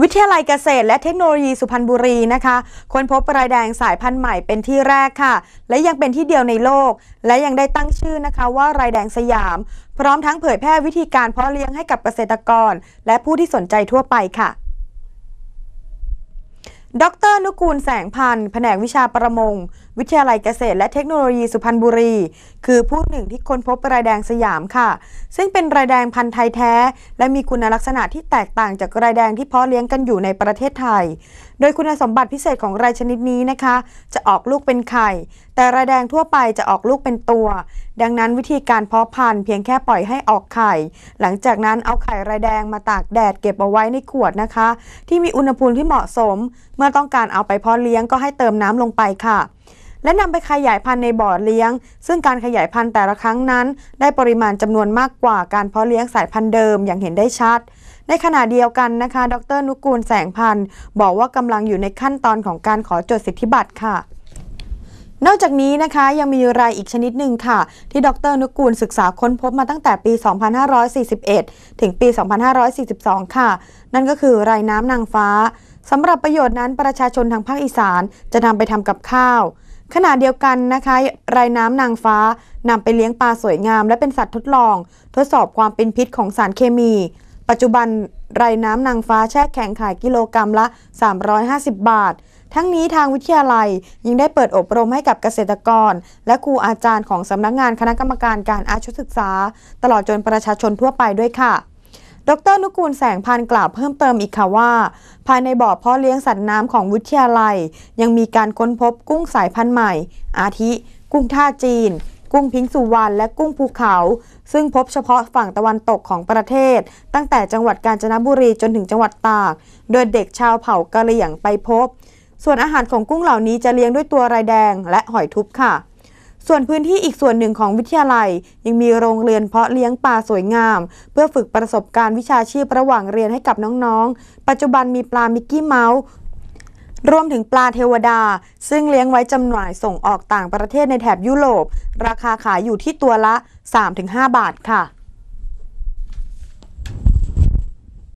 วิทยาลัยเกษตรและเทคโนโลยีสุพรรณบุรีนะคะค้นพบปลายแดงสายพันธุ์ใหม่เป็นที่แรกค่ะ และยังเป็นที่เดียวในโลก และยังได้ตั้งชื่อนะคะว่ารายแดงสยาม พร้อมทั้งเผยแพร่วิธีการเพาะเลี้ยงให้กับเกษตรกร และผู้ที่สนใจทั่วไปค่ะดรนุกูลแสงพันธ์แผนกวิชาประมง วิทยาลัยเกษตร และเทคโนโลยีสุพรรณบุรี คือผู้หนึ่งที่ค้นพบรายแดงสยามค่ะ ซึ่งเป็นรายแดงพันธุ์ไทยแท้ และมีคุณลักษณะที่แตกต่างจากรายแดงที่เพาะเลี้ยงกันอยู่ในประเทศไทย โดยคุณสมบัติพิเศษของรายชนิดนี้นะคะ จะออกลูกเป็นไข่ แต่รายแดงทั่วไปจะออกลูกเป็นตัวดังนั้นวิธีการเพาะพันธุ์เพียงแค่ปล่อยให้ออกไข่ หลังจากนั้นเอาไข่รายแดงมาตากแดดเก็บเอาไว้ในขวดนะคะ ที่มีอุณหภูมิที่เหมาะสม เมื่อต้องการเอาไปเพาะเลี้ยงก็ให้เติมน้ำลงไปค่ะ และนำไปขยายพันธุ์ในบ่อเลี้ยง ซึ่งการขยายพันธุ์แต่ละครั้งนั้น ได้ปริมาณจำนวนมากกว่าการเพาะเลี้ยงสายพันธุ์เดิมอย่างเห็นได้ชัด ในขณะเดียวกันนะคะ ดรนุกูลแสงพันธ์บอกว่ากำลังอยู่ในขั้นตอนของการขอจดสิทธิบัตรค่ะนอกจากนี้นะคะยังมีรายอีกชนิดหนึ่งค่ะ ที่ดรนุกูลศึกษาค้นพบมาตั้งแต่ปี 2541 ถึงปี 2542 ค่ะ นั่นก็คือรายน้ำนางฟ้าสำหรับประโยชน์นั้น ประชาชนทางภาคอีสานจะนำไปทำกับข้าวขณะเดียวกันนะคะรายน้ำนางฟ้านำไปเลี้ยงปลาสวยงาม และเป็นสัตว์ทดลอง ทดสอบความเป็นพิษของสารเคมี ปัจจุบันรายน้ำนางฟ้าแช่แข็งขายกิโลกรรัมละ 350 บาททั้งนี้ทางวิทยาลัยยังได้เปิดอบรมให้กับเกษตรกรและครูอาจารย์ของสำนักงงานคณะกรรมการการอาชุดศึกษา ตลอดจนประชาชนทั่วไปด้วยค่ะ ดรนุกูลแสงพันกล่าวเพิ่มเติมอีกค่ะว่า ภายในบ่อเพาะเลี้ยงสัตว์น้ำของวิทยาลัย ยังมีการค้นพบกุ้งสายพันธุ์ใหม่ อาทิ กุ้งท่าจีน กุ้งพิงสุวรรณและกุ้งภูเขา ซึ่งพบเฉพาะฝั่งตะวันตกของประเทศ ตั้งแต่จังหวัดกาญจนบุรีจนถึงจังหวัดตาก โดยเด็กชาวเผ่ากะเหรี่ยงไปพบส่วนอาหารของกุ้งเหล่านี้จะเลี้ยงด้วยตัวไรแดงและหอยทุบค่ะ ส่วนพื้นที่อีกส่วนหนึ่งของวิทยาลัย ยังมีโรงเรียนเพาะเลี้ยงปลาสวยงาม เพื่อฝึกประสบการณ์วิชาชีพระหว่างเรียนให้กับน้อง ๆ ปัจจุบันมีปลามิกกี้เมาส์รวมถึงปลาเทวดา ซึ่งเลี้ยงไว้จำหน่ายส่งออกต่างประเทศในแถบยุโรปราคาขายอยู่ที่ตัวละ 3-5 บาทค่ะ